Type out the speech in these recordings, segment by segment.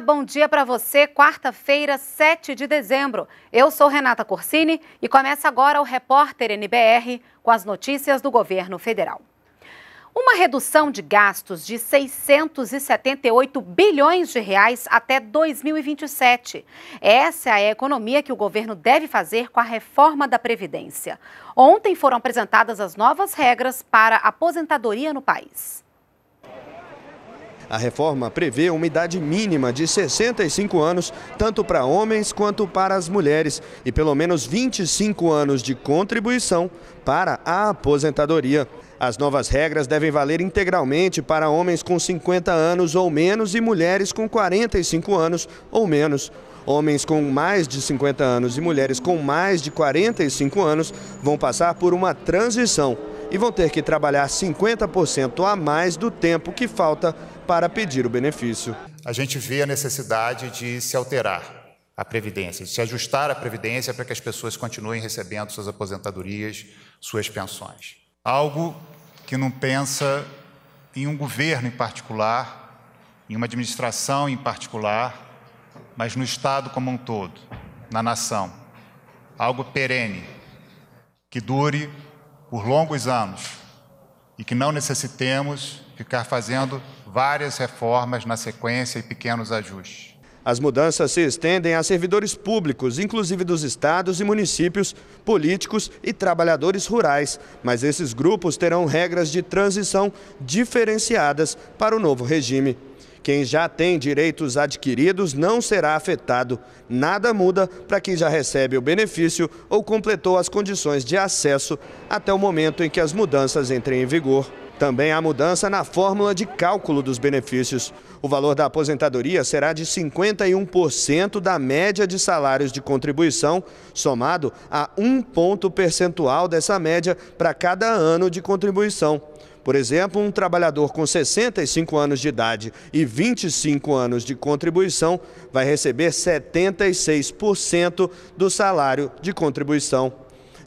bom dia para você. Quarta-feira, 7 de dezembro. Eu sou Renata Corsini e começa agora o repórter NBR com as notícias do governo federal. Uma redução de gastos de 678 bilhões de reais até 2027. Essa é a economia que o governo deve fazer com a reforma da previdência. Ontem foram apresentadas as novas regras para aposentadoria no país. A reforma prevê uma idade mínima de 65 anos, tanto para homens quanto para as mulheres, e pelo menos 25 anos de contribuição para a aposentadoria. As novas regras devem valer integralmente para homens com 50 anos ou menos e mulheres com 45 anos ou menos. Homens com mais de 50 anos e mulheres com mais de 45 anos vão passar por uma transição e vão ter que trabalhar 50% a mais do tempo que falta para pedir o benefício. A gente vê a necessidade de se alterar a Previdência, de se ajustar a Previdência para que as pessoas continuem recebendo suas aposentadorias, suas pensões. Algo que não pensa em um governo em particular, em uma administração em particular, mas no Estado como um todo, na nação. Algo perene, que dure por longos anos e que não necessitemos ficar fazendo várias reformas na sequência e pequenos ajustes. As mudanças se estendem a servidores públicos, inclusive dos estados e municípios, políticos e trabalhadores rurais. Mas esses grupos terão regras de transição diferenciadas para o novo regime. Quem já tem direitos adquiridos não será afetado. Nada muda para quem já recebe o benefício ou completou as condições de acesso até o momento em que as mudanças entrem em vigor. Também há mudança na fórmula de cálculo dos benefícios. O valor da aposentadoria será de 51% da média de salários de contribuição, somado a um ponto percentual dessa média para cada ano de contribuição. Por exemplo, um trabalhador com 65 anos de idade e 25 anos de contribuição vai receber 76% do salário de contribuição.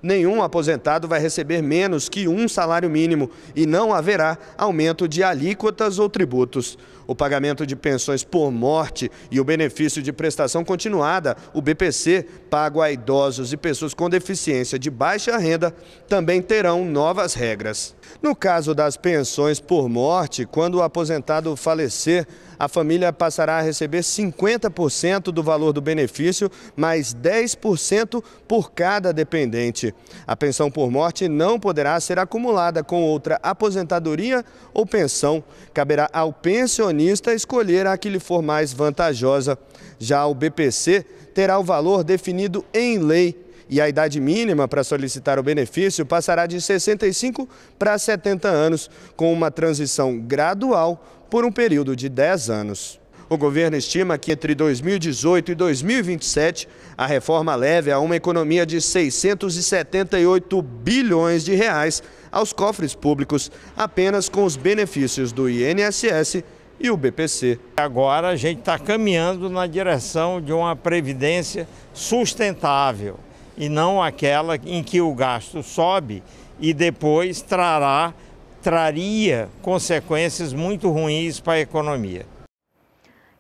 Nenhum aposentado vai receber menos que um salário mínimo e não haverá aumento de alíquotas ou tributos o pagamento de pensões por morte e o benefício de prestação continuada, o BPC, pago a idosos e pessoas com deficiência de baixa renda, também terão novas regras. No caso das pensões por morte, quando o aposentado falecer, a família passará a receber 50% do valor do benefício, mais 10% por cada dependente. A pensão por morte não poderá ser acumulada com outra aposentadoria ou pensão. Caberá ao pensionista acionista escolher a que lhe for mais vantajosa. Já o BPC terá o valor definido em lei e a idade mínima para solicitar o benefício passará de 65 para 70 anos, com uma transição gradual por um período de 10 anos. O governo estima que entre 2018 e 2027, a reforma leve a uma economia de 678 bilhões de reais aos cofres públicos, apenas com os benefícios do INSS e o BPC. Agora a gente está caminhando na direção de uma previdência sustentável e não aquela em que o gasto sobe e depois trará, traria consequências muito ruins para a economia.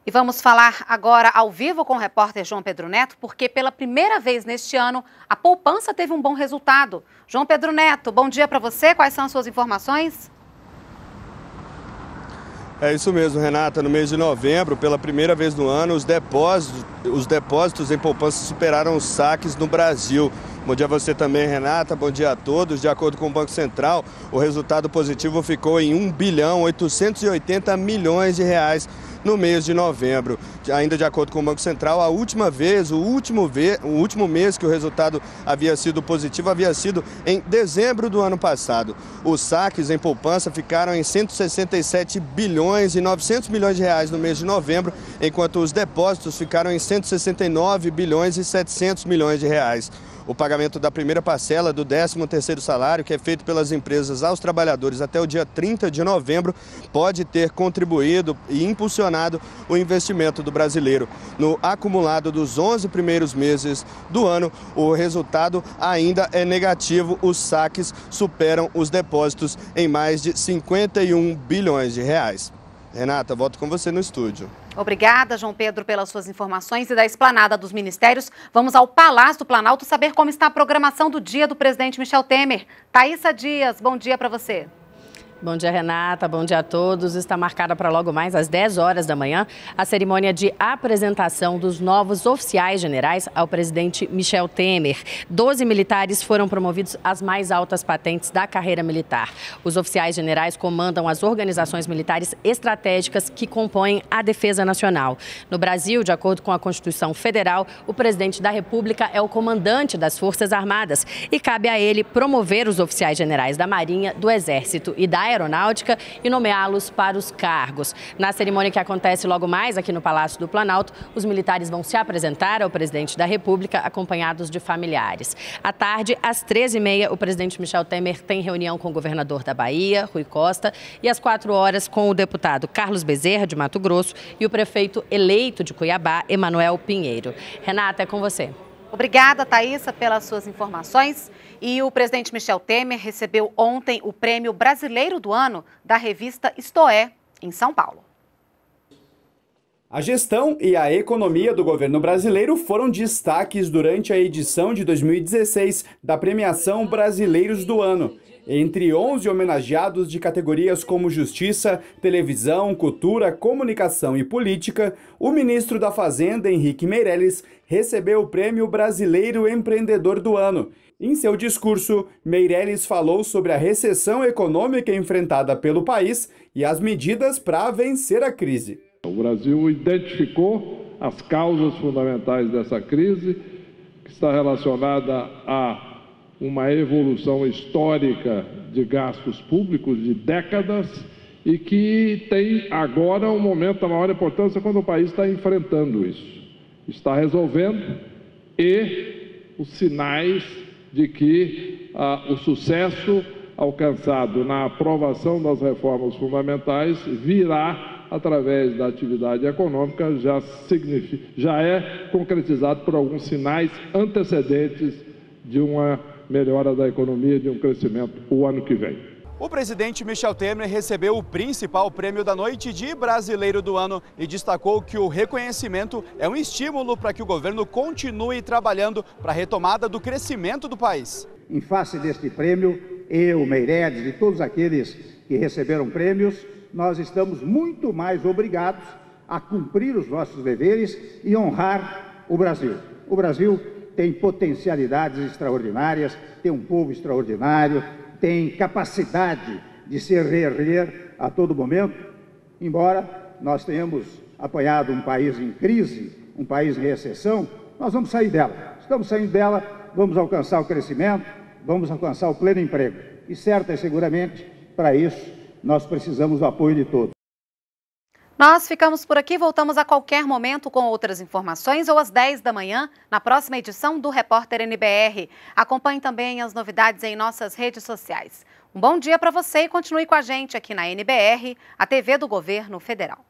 E vamos falar agora ao vivo com o repórter João Pedro Neto, porque pela primeira vez neste ano a poupança teve um bom resultado. João Pedro Neto, bom dia para você. Quais são as suas informações? É isso mesmo, Renata. No mês de novembro, pela primeira vez no ano, os depósitos, os depósitos em poupança superaram os saques no Brasil. Bom dia a você também, Renata. Bom dia a todos. De acordo com o Banco Central, o resultado positivo ficou em 1 bilhão 880 milhões de reais no mês de novembro. Ainda de acordo com o Banco Central, a última vez, o último, ve o último mês que o resultado havia sido positivo havia sido em dezembro do ano passado. Os saques em poupança ficaram em 167 bilhões e 900 milhões de reais no mês de novembro, enquanto os depósitos ficaram em 169 bilhões e 700 milhões de reais o pagamento da primeira parcela do 13º salário, que é feito pelas empresas aos trabalhadores até o dia 30 de novembro, pode ter contribuído e impulsionado o investimento do brasileiro. No acumulado dos 11 primeiros meses do ano, o resultado ainda é negativo. Os saques superam os depósitos em mais de 51 bilhões de reais. Renata, volto com você no estúdio. Obrigada, João Pedro, pelas suas informações e da esplanada dos ministérios. Vamos ao Palácio do Planalto saber como está a programação do dia do presidente Michel Temer. Thaisa Dias, bom dia para você. Bom dia, Renata. Bom dia a todos. Está marcada para logo mais às 10 horas da manhã a cerimônia de apresentação dos novos oficiais generais ao presidente Michel Temer. Doze militares foram promovidos às mais altas patentes da carreira militar. Os oficiais generais comandam as organizações militares estratégicas que compõem a defesa nacional. No Brasil, de acordo com a Constituição Federal, o presidente da República é o comandante das Forças Armadas e cabe a ele promover os oficiais generais da Marinha, do Exército e da Aeronáutica e nomeá-los para os cargos. Na cerimônia que acontece logo mais aqui no Palácio do Planalto, os militares vão se apresentar ao presidente da República, acompanhados de familiares. À tarde, às 13h30, o presidente Michel Temer tem reunião com o governador da Bahia, Rui Costa, e às 4 horas com o deputado Carlos Bezerra, de Mato Grosso, e o prefeito eleito de Cuiabá, Emanuel Pinheiro. Renata, é com você. Obrigada, Thaisa, pelas suas informações. E o presidente Michel Temer recebeu ontem o Prêmio Brasileiro do Ano da revista Istoé, em São Paulo. A gestão e a economia do governo brasileiro foram destaques durante a edição de 2016 da Premiação Brasileiros do Ano entre 11 homenageados de categorias como Justiça, Televisão, Cultura, Comunicação e Política, o ministro da Fazenda, Henrique Meirelles, recebeu o Prêmio Brasileiro Empreendedor do Ano. Em seu discurso, Meirelles falou sobre a recessão econômica enfrentada pelo país e as medidas para vencer a crise. O Brasil identificou as causas fundamentais dessa crise, que está relacionada a uma evolução histórica de gastos públicos de décadas e que tem agora um momento da maior importância quando o país está enfrentando isso. Está resolvendo e os sinais de que ah, o sucesso alcançado na aprovação das reformas fundamentais virá através da atividade econômica, já, já é concretizado por alguns sinais antecedentes de uma melhora da economia e de um crescimento o ano que vem. O presidente Michel Temer recebeu o principal prêmio da noite de Brasileiro do Ano e destacou que o reconhecimento é um estímulo para que o governo continue trabalhando para a retomada do crescimento do país. Em face deste prêmio, eu, Meireles e todos aqueles que receberam prêmios, nós estamos muito mais obrigados a cumprir os nossos deveres e honrar o Brasil. O Brasil tem potencialidades extraordinárias, tem um povo extraordinário, tem capacidade de se reerguer a todo momento, embora nós tenhamos apoiado um país em crise, um país em recessão, nós vamos sair dela. Estamos saindo dela, vamos alcançar o crescimento, vamos alcançar o pleno emprego. E certa e seguramente, para isso, nós precisamos do apoio de todos. Nós ficamos por aqui, voltamos a qualquer momento com outras informações ou às 10 da manhã na próxima edição do Repórter NBR. Acompanhe também as novidades em nossas redes sociais. Um bom dia para você e continue com a gente aqui na NBR, a TV do Governo Federal.